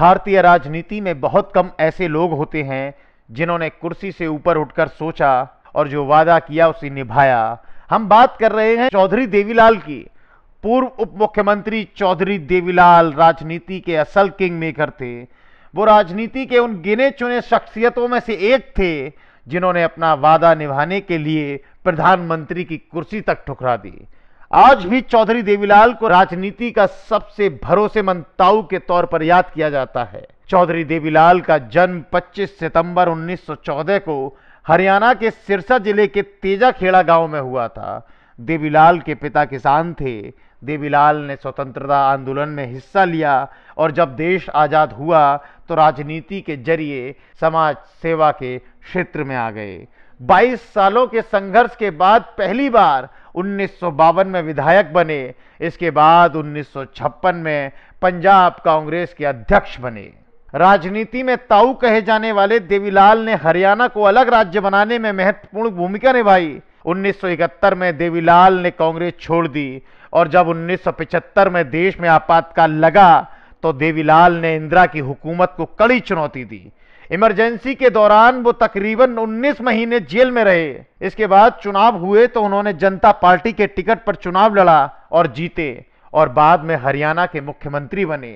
भारतीय राजनीति में बहुत कम ऐसे लोग होते हैं जिन्होंने कुर्सी से ऊपर उठकर सोचा और जो वादा किया उसे निभाया हम बात कर रहे हैं चौधरी देवीलाल की पूर्व उप मुख्यमंत्री चौधरी देवीलाल राजनीति के असल किंग मेकर थे वो राजनीति के उन गिने चुने शख्सियतों में से एक थे जिन्होंने अपना वादा निभाने के लिए प्रधानमंत्री की कुर्सी तक ठुकरा दी आज भी चौधरी देवीलाल को राजनीति का सबसे भरोसेमंद ताऊ के तौर पर याद किया जाता है चौधरी देवीलाल का जन्म 25 सितंबर 1914 को हरियाणा के सिरसा जिले के तेजाखेड़ा गांव में हुआ था देवीलाल के पिता किसान थे देवीलाल ने स्वतंत्रता आंदोलन में हिस्सा लिया और जब देश आज़ाद हुआ तो राजनीति के जरिए समाज सेवा के क्षेत्र में आ गए 22 सालों के संघर्ष के बाद पहली बार उन्नीस में विधायक बने इसके बाद उन्नीस में पंजाब कांग्रेस के अध्यक्ष बने राजनीति में ताऊ कहे जाने वाले देवीलाल ने हरियाणा को अलग राज्य बनाने में महत्वपूर्ण भूमिका निभाई 1971 में देवीलाल ने कांग्रेस छोड़ दी और जब 1975 में देश में आपातकाल लगा तो देवीलाल ने इंदिरा की हुकूमत को कड़ी चुनौती दी इमरजेंसी के दौरान वो तकरीबन 19 महीने जेल में रहे इसके बाद चुनाव हुए तो उन्होंने जनता पार्टी के टिकट पर चुनाव लड़ा और जीते और बाद में हरियाणा के मुख्यमंत्री बने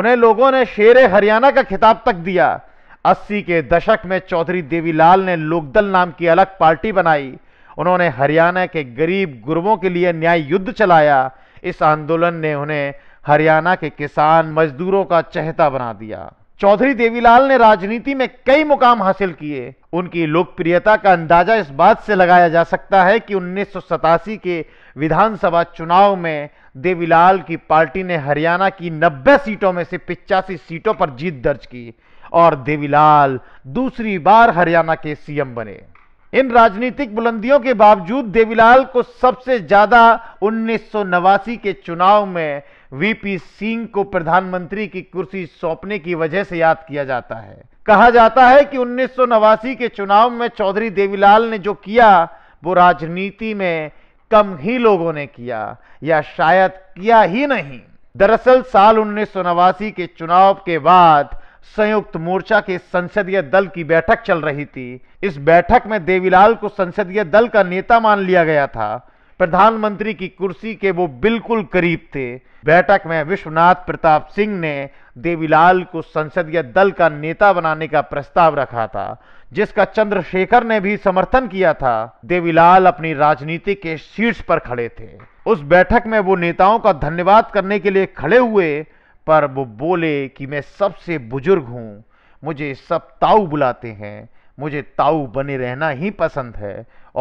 उन्हें लोगों ने शेर हरियाणा का खिताब तक दिया 80 के दशक में चौधरी देवीलाल ने लोकदल नाम की अलग पार्टी बनाई उन्होंने हरियाणा के गरीब गुरुओं के लिए न्याय युद्ध चलाया इस आंदोलन ने उन्हें हरियाणा के किसान मजदूरों का चहता बना दिया चौधरी देवीलाल ने राजनीति में कई मुकाम हासिल किए उनकी लोकप्रियता का अंदाजा इस बात से लगाया जा सकता है कि उन्नीस के विधानसभा चुनाव में देवीलाल की पार्टी ने हरियाणा की 90 सीटों में से पिचासी सीटों पर जीत दर्ज की और देवीलाल दूसरी बार हरियाणा के सीएम बने इन राजनीतिक बुलंदियों के बावजूद देवीलाल को सबसे ज्यादा उन्नीस के चुनाव में वीपी सिंह को प्रधानमंत्री की कुर्सी सौंपने की वजह से याद किया जाता है कहा जाता है कि उन्नीस के चुनाव में चौधरी देवीलाल ने जो किया वो राजनीति में कम ही लोगों ने किया या शायद किया ही नहीं दरअसल साल उन्नीस के चुनाव के बाद संयुक्त मोर्चा के संसदीय दल की बैठक चल रही थी इस बैठक में देवीलाल को संसदीय दल का नेता मान लिया गया था प्रधानमंत्री की कुर्सी के वो बिल्कुल करीब थे बैठक में विश्वनाथ प्रताप सिंह ने देवीलाल को संसदीय दल का नेता बनाने का प्रस्ताव रखा था जिसका चंद्रशेखर ने भी समर्थन किया था देवीलाल अपनी राजनीति के शीर्ष पर खड़े थे उस बैठक में वो नेताओं का धन्यवाद करने के लिए खड़े हुए पर वो बोले कि मैं सबसे बुजुर्ग हूँ मुझे सब ताऊ बुलाते हैं मुझे ताऊ बने रहना ही पसंद है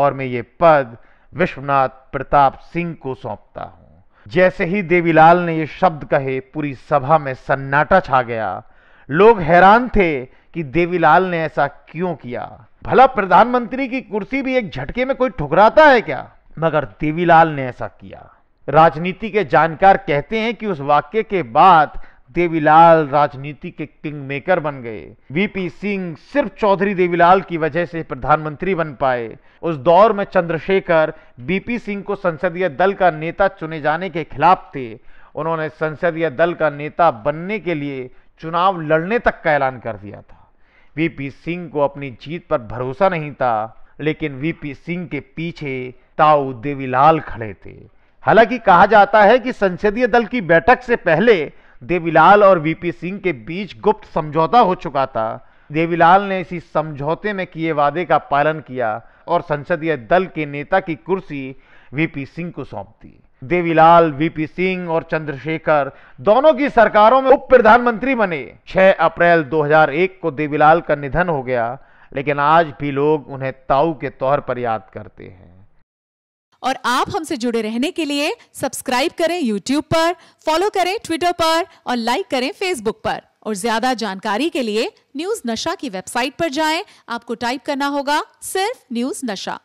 और मैं ये पद विश्वनाथ प्रताप सिंह को सौंपता हूं जैसे ही देवीलाल ने ये शब्द कहे पूरी सभा में सन्नाटा छा गया लोग हैरान थे कि देवीलाल ने ऐसा क्यों किया भला प्रधानमंत्री की कुर्सी भी एक झटके में कोई ठुकराता है क्या मगर देवीलाल ने ऐसा किया राजनीति के जानकार कहते हैं कि उस वाक्य के बाद देवीलाल राजनीति के किंग मेकर बन गए वीपी सिंह सिर्फ चौधरी देवीलाल की वजह से प्रधानमंत्री बन पाए उस दौर में चंद्रशेखर बीपी सिंह को संसदीय दल का नेता चुने जाने के खिलाफ थे उन्होंने संसदीय दल का नेता बनने के लिए चुनाव लड़ने तक का ऐलान कर दिया था वीपी सिंह को अपनी जीत पर भरोसा नहीं था लेकिन वीपी सिंह के पीछे ताऊ देवीलाल खड़े थे हालांकि कहा जाता है कि संसदीय दल की बैठक से पहले देवीलाल और वीपी सिंह के बीच गुप्त समझौता हो चुका था देवीलाल ने इसी समझौते में किए वादे का पालन किया और संसदीय दल के नेता की कुर्सी वीपी सिंह को सौंप दी देवीलाल वीपी सिंह और चंद्रशेखर दोनों की सरकारों में उप प्रधानमंत्री बने 6 अप्रैल 2001 को देवीलाल का निधन हो गया लेकिन आज भी लोग उन्हें ताऊ के तौर पर याद करते हैं और आप हमसे जुड़े रहने के लिए सब्सक्राइब करें यूट्यूब पर फॉलो करें ट्विटर पर और लाइक करें फेसबुक पर और ज्यादा जानकारी के लिए न्यूज नशा की वेबसाइट पर जाएं आपको टाइप करना होगा सिर्फ न्यूज नशा